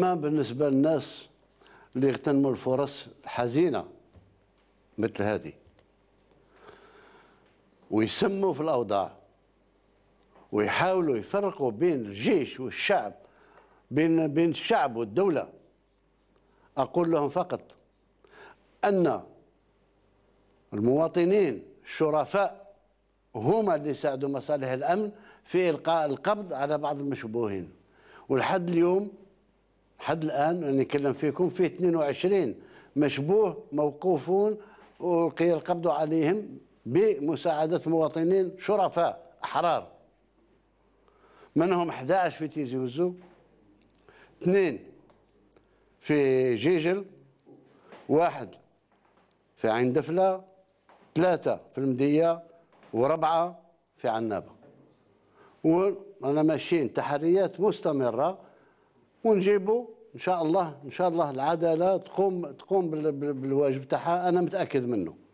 ما بالنسبه للناس اللي يغتنموا الفرص الحزينه مثل هذه ويسموا في الاوضاع ويحاولوا يفرقوا بين الجيش والشعب بين بين الشعب والدوله اقول لهم فقط ان المواطنين الشرفاء هما اللي ساعدوا مصالح الامن في القاء القبض على بعض المشبوهين ولحد اليوم حد الان نتكلم فيكم فيه 22 مشبوه موقوفون والقي القبض عليهم بمساعده مواطنين شرفاء احرار منهم 11 في تيزي وزو اثنين في جيجل واحد في عين دفله ثلاثه في المديه وربعه في عنابه وانا ماشيين تحريات مستمره ونجيبوا ان شاء الله ان شاء الله العداله تقوم تقوم بالواجب تاعها انا متاكد منه